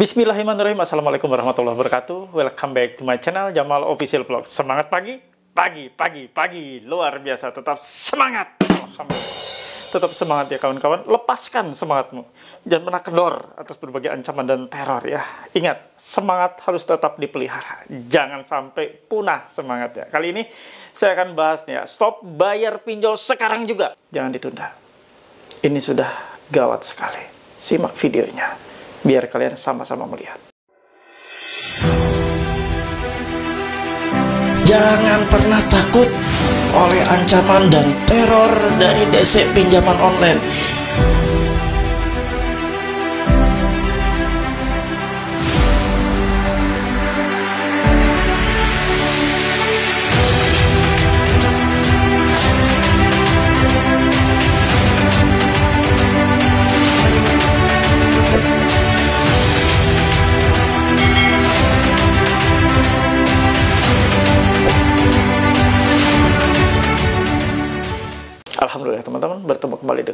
Bismillahirrahmanirrahim. Assalamualaikum warahmatullahi wabarakatuh. Welcome back to my channel Jamal Official Vlog. Semangat pagi, pagi, pagi, pagi. Luar biasa. Tetap semangat. Tetap semangat ya kawan-kawan. Lepaskan semangatmu. Jangan pernah kendor atas berbagai ancaman dan teror ya. Ingat, semangat harus tetap dipelihara. Jangan sampai punah semangat ya. Kali ini saya akan bahas nih ya. Stop bayar pinjol sekarang juga. Jangan ditunda. Ini sudah gawat sekali. Simak videonya biar kalian sama-sama melihat. Jangan pernah takut oleh ancaman dan teror dari DC pinjaman online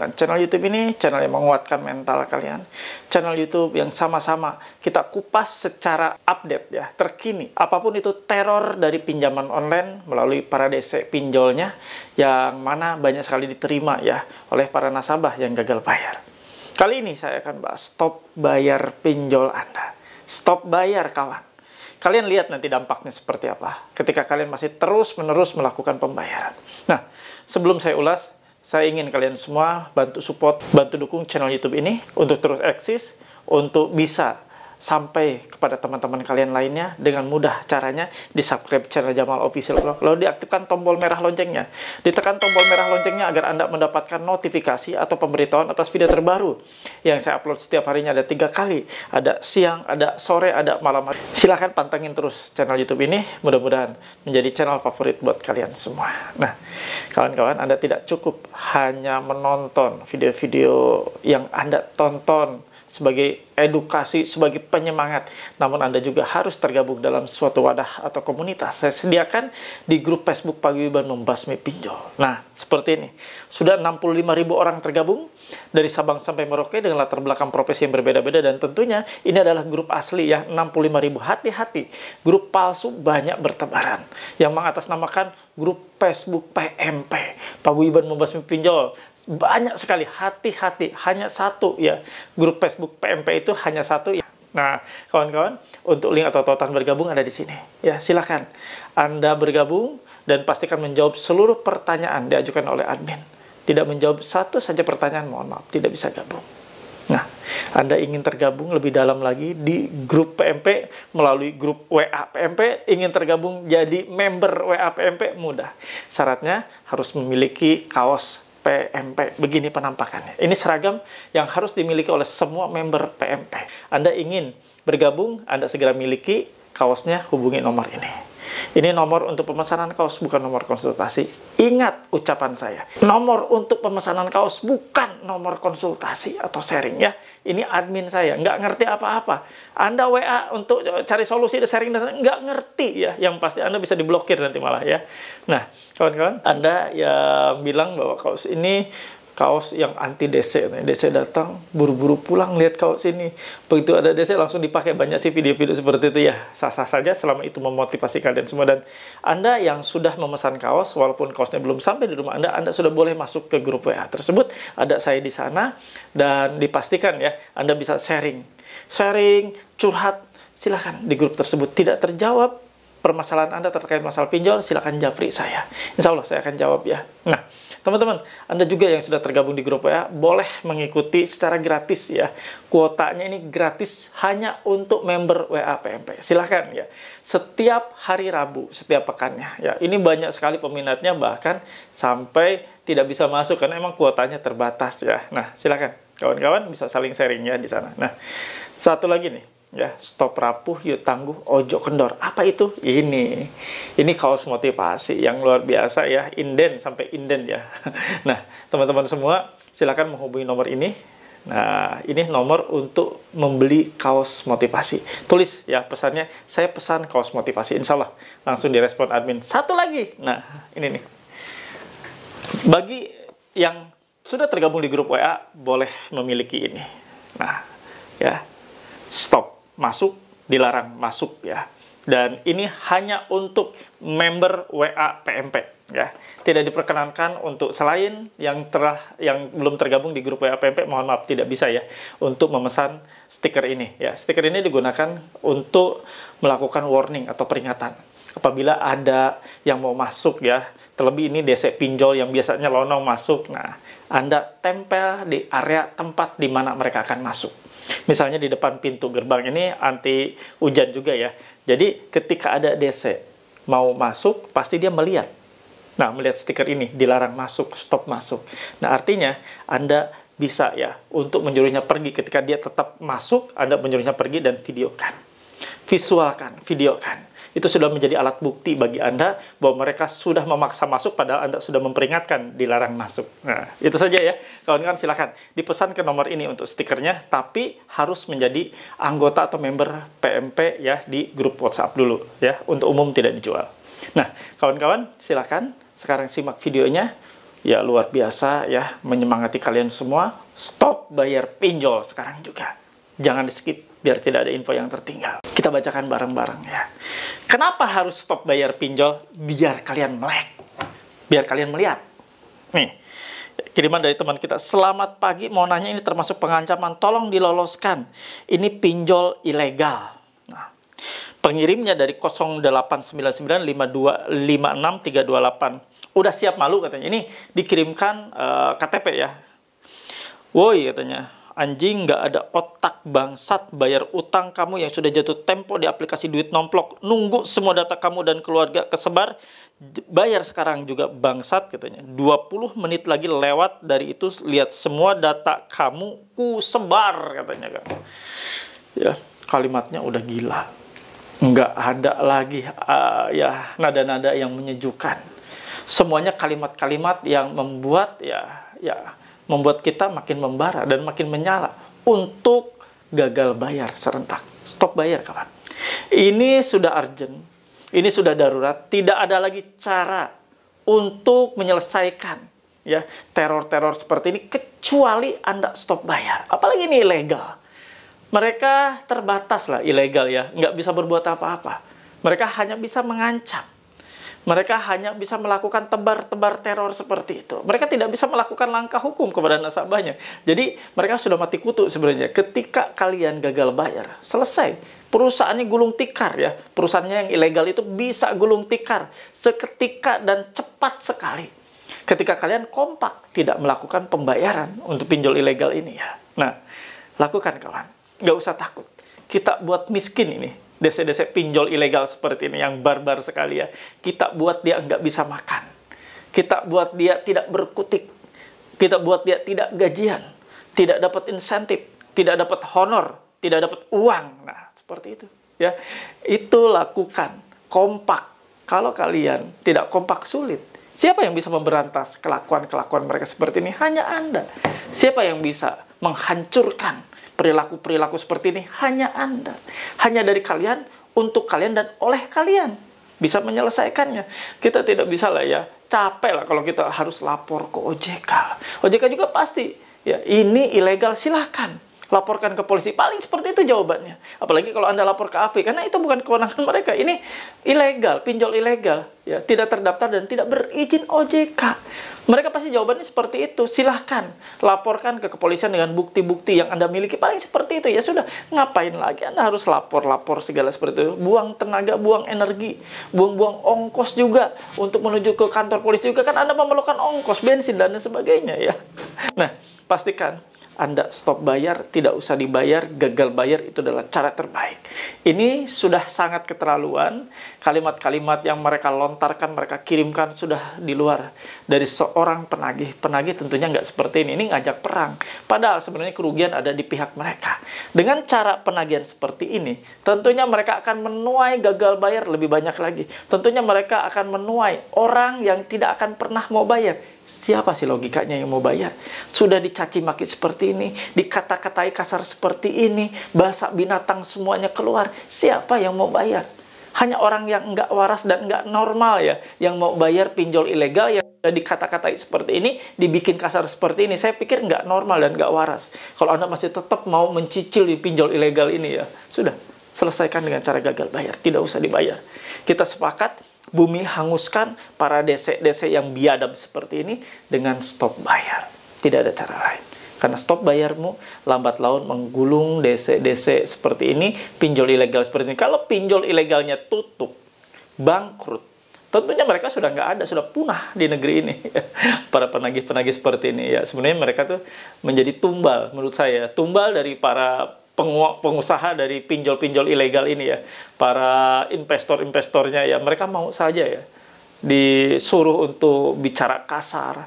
kan. Channel YouTube ini channel yang menguatkan mental kalian. Channel YouTube yang sama-sama kita kupas secara update ya, terkini. Apapun itu teror dari pinjaman online melalui para desek pinjolnya yang mana banyak sekali diterima ya oleh para nasabah yang gagal bayar. Kali ini saya akan bahas stop bayar pinjol Anda. Stop bayar kawan. Kalian lihat nanti dampaknya seperti apa ketika kalian masih terus-menerus melakukan pembayaran. Nah, sebelum saya ulas, saya ingin kalian semua bantu support, bantu dukung channel YouTube ini untuk terus eksis, untuk bisa sampai kepada teman-teman kalian lainnya dengan mudah caranya di subscribe channel Jamal Official Vlog lalu diaktifkan tombol merah loncengnya ditekan tombol merah loncengnya agar anda mendapatkan notifikasi atau pemberitahuan atas video terbaru yang saya upload setiap harinya ada tiga kali ada siang ada sore ada malam hari silahkan pantengin terus channel YouTube ini mudah-mudahan menjadi channel favorit buat kalian semua nah kawan-kawan anda tidak cukup hanya menonton video-video yang anda tonton sebagai edukasi, sebagai penyemangat. Namun Anda juga harus tergabung dalam suatu wadah atau komunitas. Saya sediakan di grup Facebook Pagi Paguyuban Membasmi Pinjol. Nah, seperti ini. Sudah 65 ribu orang tergabung dari Sabang sampai Merauke dengan latar belakang profesi yang berbeda-beda dan tentunya ini adalah grup asli ya 65 ribu hati-hati grup palsu banyak bertebaran yang mengatasnamakan grup Facebook PMP Pagi Paguyuban Membasmi Pinjol banyak sekali hati-hati hanya satu ya grup Facebook PMP itu hanya satu ya. Nah, kawan-kawan, untuk link atau tautan bergabung ada di sini. Ya, silahkan Anda bergabung dan pastikan menjawab seluruh pertanyaan diajukan oleh admin. Tidak menjawab satu saja pertanyaan, mohon maaf, tidak bisa gabung. Nah, Anda ingin tergabung lebih dalam lagi di grup PMP melalui grup WA PMP, ingin tergabung jadi member WA PMP mudah. Syaratnya harus memiliki kaos PMP. Begini penampakannya. Ini seragam yang harus dimiliki oleh semua member PMP. Anda ingin bergabung, Anda segera miliki kaosnya, hubungi nomor ini. Ini nomor untuk pemesanan kaos, bukan nomor konsultasi. Ingat ucapan saya. Nomor untuk pemesanan kaos, bukan nomor konsultasi atau sharing ya. Ini admin saya, nggak ngerti apa-apa. Anda WA untuk cari solusi sharing, nggak ngerti ya. Yang pasti Anda bisa diblokir nanti malah ya. Nah, kawan-kawan, Anda ya bilang bahwa kaos ini kaos yang anti DC. Nah, DC datang, buru-buru pulang lihat kaos ini. Begitu ada DC langsung dipakai banyak sih video-video seperti itu ya. Sah-sah saja selama itu memotivasi kalian semua dan Anda yang sudah memesan kaos walaupun kaosnya belum sampai di rumah Anda, Anda sudah boleh masuk ke grup WA tersebut. Ada saya di sana dan dipastikan ya Anda bisa sharing. Sharing, curhat, silahkan di grup tersebut. Tidak terjawab, permasalahan Anda terkait masalah pinjol, silakan japri saya. Insya Allah saya akan jawab ya. Nah, Teman-teman, Anda juga yang sudah tergabung di grup WA boleh mengikuti secara gratis ya. Kuotanya ini gratis hanya untuk member WA PMP. Silahkan ya. Setiap hari Rabu, setiap pekannya ya. Ini banyak sekali peminatnya bahkan sampai tidak bisa masuk karena emang kuotanya terbatas ya. Nah, silahkan kawan-kawan bisa saling sharing ya di sana. Nah, satu lagi nih ya stop rapuh yuk tangguh ojo kendor apa itu ini ini kaos motivasi yang luar biasa ya inden sampai inden ya nah teman-teman semua silakan menghubungi nomor ini nah ini nomor untuk membeli kaos motivasi tulis ya pesannya saya pesan kaos motivasi insya Allah langsung direspon admin satu lagi nah ini nih bagi yang sudah tergabung di grup WA boleh memiliki ini nah ya stop masuk dilarang masuk ya. Dan ini hanya untuk member WA PMP ya. Tidak diperkenankan untuk selain yang telah yang belum tergabung di grup WA PMP mohon maaf tidak bisa ya untuk memesan stiker ini ya. Stiker ini digunakan untuk melakukan warning atau peringatan apabila ada yang mau masuk ya terlebih ini DC pinjol yang biasanya lonong masuk nah Anda tempel di area tempat di mana mereka akan masuk misalnya di depan pintu gerbang ini anti hujan juga ya jadi ketika ada DC mau masuk pasti dia melihat nah melihat stiker ini dilarang masuk stop masuk nah artinya Anda bisa ya untuk menyuruhnya pergi ketika dia tetap masuk Anda menyuruhnya pergi dan videokan visualkan videokan itu sudah menjadi alat bukti bagi Anda bahwa mereka sudah memaksa masuk padahal Anda sudah memperingatkan dilarang masuk. Nah, itu saja ya. Kawan-kawan silahkan dipesan ke nomor ini untuk stikernya, tapi harus menjadi anggota atau member PMP ya di grup WhatsApp dulu ya. Untuk umum tidak dijual. Nah, kawan-kawan silahkan sekarang simak videonya ya luar biasa ya menyemangati kalian semua stop bayar pinjol sekarang juga Jangan di skip biar tidak ada info yang tertinggal. Kita bacakan bareng-bareng ya. Kenapa harus stop bayar pinjol? Biar kalian melek. Biar kalian melihat. Nih, kiriman dari teman kita. Selamat pagi, mau nanya ini termasuk pengancaman. Tolong diloloskan. Ini pinjol ilegal. Nah, pengirimnya dari 08995256328. Udah siap malu katanya. Ini dikirimkan uh, eh, KTP ya. Woi katanya, anjing nggak ada otak bangsat bayar utang kamu yang sudah jatuh tempo di aplikasi duit nomplok nunggu semua data kamu dan keluarga kesebar bayar sekarang juga bangsat katanya 20 menit lagi lewat dari itu lihat semua data kamu ku sebar katanya kan ya kalimatnya udah gila nggak ada lagi uh, ya nada-nada yang menyejukkan semuanya kalimat-kalimat yang membuat ya ya membuat kita makin membara dan makin menyala untuk gagal bayar serentak. Stop bayar kawan. Ini sudah urgent, ini sudah darurat, tidak ada lagi cara untuk menyelesaikan ya teror-teror seperti ini kecuali Anda stop bayar. Apalagi ini ilegal. Mereka terbatas lah ilegal ya, nggak bisa berbuat apa-apa. Mereka hanya bisa mengancam mereka hanya bisa melakukan tebar-tebar teror seperti itu. Mereka tidak bisa melakukan langkah hukum kepada nasabahnya. Jadi mereka sudah mati kutu sebenarnya. Ketika kalian gagal bayar, selesai. Perusahaannya gulung tikar ya. Perusahaannya yang ilegal itu bisa gulung tikar seketika dan cepat sekali. Ketika kalian kompak tidak melakukan pembayaran untuk pinjol ilegal ini ya. Nah, lakukan kawan. Gak usah takut. Kita buat miskin ini desa-desa pinjol ilegal seperti ini yang barbar sekali ya. Kita buat dia nggak bisa makan. Kita buat dia tidak berkutik. Kita buat dia tidak gajian, tidak dapat insentif, tidak dapat honor, tidak dapat uang. Nah, seperti itu ya. Itu lakukan kompak. Kalau kalian tidak kompak sulit. Siapa yang bisa memberantas kelakuan-kelakuan mereka seperti ini? Hanya Anda. Siapa yang bisa menghancurkan perilaku-perilaku seperti ini hanya Anda, hanya dari kalian, untuk kalian, dan oleh kalian bisa menyelesaikannya. Kita tidak bisa lah ya, capek lah kalau kita harus lapor ke OJK. OJK juga pasti, ya ini ilegal silahkan. Laporkan ke polisi. Paling seperti itu jawabannya. Apalagi kalau Anda lapor ke AFI karena itu bukan kewenangan mereka. Ini ilegal, pinjol ilegal, ya, tidak terdaftar dan tidak berizin OJK. Mereka pasti jawabannya seperti itu. Silahkan laporkan ke kepolisian dengan bukti-bukti yang Anda miliki. Paling seperti itu. Ya sudah, ngapain lagi? Anda harus lapor-lapor segala seperti itu. Buang tenaga, buang energi, buang-buang ongkos juga untuk menuju ke kantor polisi juga kan Anda memerlukan ongkos, bensin dan sebagainya ya. Nah, pastikan anda stop bayar, tidak usah dibayar, gagal bayar itu adalah cara terbaik. Ini sudah sangat keterlaluan. Kalimat-kalimat yang mereka lontarkan, mereka kirimkan sudah di luar dari seorang penagih. Penagih tentunya nggak seperti ini. Ini ngajak perang. Padahal sebenarnya kerugian ada di pihak mereka. Dengan cara penagihan seperti ini, tentunya mereka akan menuai gagal bayar lebih banyak lagi. Tentunya mereka akan menuai orang yang tidak akan pernah mau bayar Siapa sih logikanya yang mau bayar? Sudah dicaci maki seperti ini, dikata-katai kasar seperti ini, bahasa binatang semuanya keluar. Siapa yang mau bayar? Hanya orang yang nggak waras dan nggak normal ya, yang mau bayar pinjol ilegal yang dikata-katai seperti ini, dibikin kasar seperti ini. Saya pikir nggak normal dan nggak waras. Kalau Anda masih tetap mau mencicil di pinjol ilegal ini ya, sudah selesaikan dengan cara gagal bayar, tidak usah dibayar. Kita sepakat bumi hanguskan para DC-DC yang biadab seperti ini dengan stop bayar. Tidak ada cara lain. Karena stop bayarmu lambat laun menggulung DC-DC seperti ini, pinjol ilegal seperti ini. Kalau pinjol ilegalnya tutup, bangkrut, tentunya mereka sudah nggak ada, sudah punah di negeri ini. para penagih-penagih seperti ini ya, sebenarnya mereka tuh menjadi tumbal menurut saya, tumbal dari para pengusaha dari pinjol-pinjol ilegal ini ya, para investor-investornya ya, mereka mau saja ya disuruh untuk bicara kasar,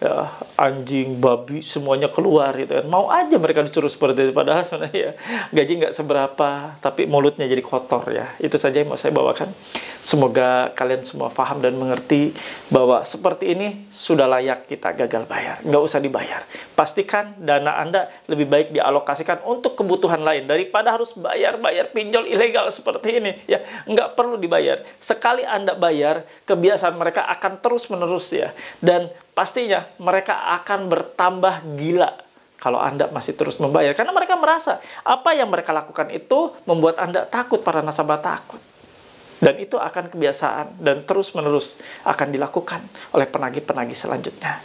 ya, anjing, babi, semuanya keluar gitu kan. Mau aja mereka disuruh seperti itu. Padahal sebenarnya ya, gaji nggak seberapa, tapi mulutnya jadi kotor ya. Itu saja yang mau saya bawakan. Semoga kalian semua paham dan mengerti bahwa seperti ini sudah layak kita gagal bayar. Nggak usah dibayar. Pastikan dana Anda lebih baik dialokasikan untuk kebutuhan lain daripada harus bayar-bayar pinjol ilegal seperti ini. Ya, nggak perlu dibayar. Sekali Anda bayar, kebiasaan mereka akan terus-menerus ya. Dan pastinya mereka akan bertambah gila kalau Anda masih terus membayar. Karena mereka merasa apa yang mereka lakukan itu membuat Anda takut, para nasabah takut. Dan itu akan kebiasaan dan terus-menerus akan dilakukan oleh penagih-penagih selanjutnya.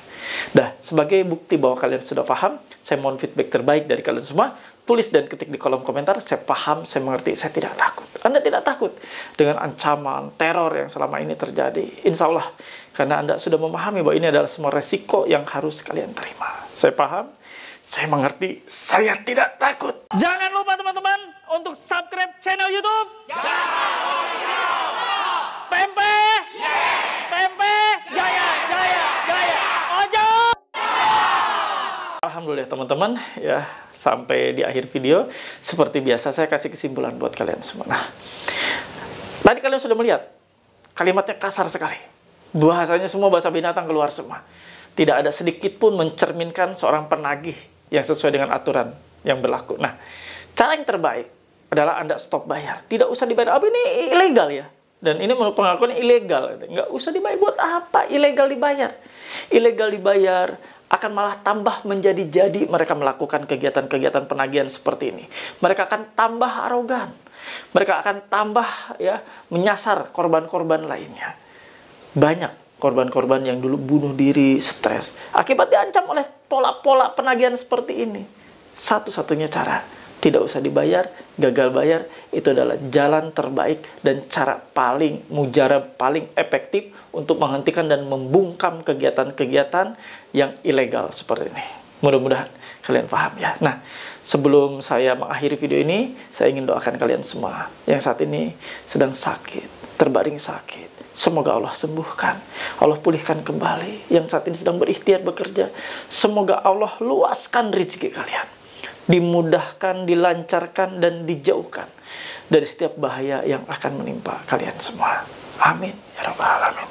Dah, sebagai bukti bahwa kalian sudah paham, saya mohon feedback terbaik dari kalian semua. Tulis dan ketik di kolom komentar, saya paham, saya mengerti, saya tidak takut. Anda tidak takut dengan ancaman, teror yang selama ini terjadi. Insya Allah, karena Anda sudah memahami bahwa ini adalah semua resiko yang harus kalian terima. Saya paham, saya mengerti, saya tidak takut. Jangan lupa teman-teman untuk subscribe channel Youtube. Jangan lupa. Pempe! Yeah. Tempe. Jaya. alhamdulillah teman-teman ya sampai di akhir video seperti biasa saya kasih kesimpulan buat kalian semua. Nah, tadi kalian sudah melihat kalimatnya kasar sekali. Bahasanya semua bahasa binatang keluar semua. Tidak ada sedikit pun mencerminkan seorang penagih yang sesuai dengan aturan yang berlaku. Nah, cara yang terbaik adalah Anda stop bayar. Tidak usah dibayar. Apa ini ilegal ya? Dan ini pengakuan ilegal. Nggak usah dibayar. Buat apa ilegal dibayar? Ilegal dibayar, akan malah tambah menjadi-jadi mereka melakukan kegiatan-kegiatan penagihan seperti ini. Mereka akan tambah arogan. Mereka akan tambah ya menyasar korban-korban lainnya. Banyak korban-korban yang dulu bunuh diri, stres. Akibat diancam oleh pola-pola penagihan seperti ini. Satu-satunya cara tidak usah dibayar, gagal bayar, itu adalah jalan terbaik dan cara paling mujarab, paling efektif untuk menghentikan dan membungkam kegiatan-kegiatan yang ilegal seperti ini. Mudah-mudahan kalian paham ya. Nah, sebelum saya mengakhiri video ini, saya ingin doakan kalian semua yang saat ini sedang sakit, terbaring sakit. Semoga Allah sembuhkan, Allah pulihkan kembali yang saat ini sedang berikhtiar bekerja. Semoga Allah luaskan rezeki kalian dimudahkan, dilancarkan, dan dijauhkan dari setiap bahaya yang akan menimpa kalian semua. Amin. Ya Rabbal Alamin.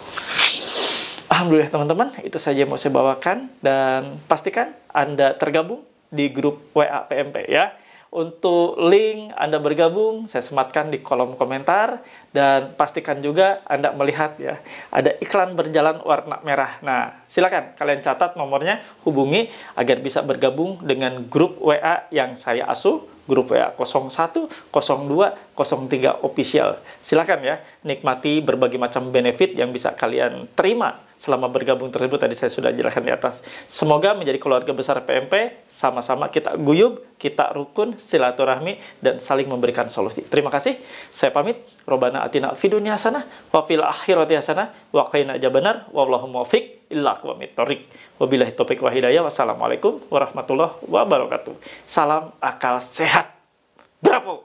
Alhamdulillah teman-teman, itu saja yang mau saya bawakan. Dan pastikan Anda tergabung di grup WA PMP ya. Untuk link Anda bergabung, saya sematkan di kolom komentar dan pastikan juga Anda melihat ya ada iklan berjalan warna merah. Nah, silakan kalian catat nomornya, hubungi agar bisa bergabung dengan grup WA yang saya asuh, grup WA 01, 02, 03 official. Silakan ya nikmati berbagai macam benefit yang bisa kalian terima selama bergabung tersebut tadi saya sudah jelaskan di atas. Semoga menjadi keluarga besar PMP sama-sama kita guyub, kita rukun, silaturahmi dan saling memberikan solusi. Terima kasih. Saya pamit. Robana atina fi dunia hasanah wa fil akhirati hasanah wa qina jabanar Allahu muwaffiq illa aqwamit thoriq. Wabillahi taufik wa hidayah. Wassalamualaikum warahmatullahi wabarakatuh. Salam akal sehat. Bravo.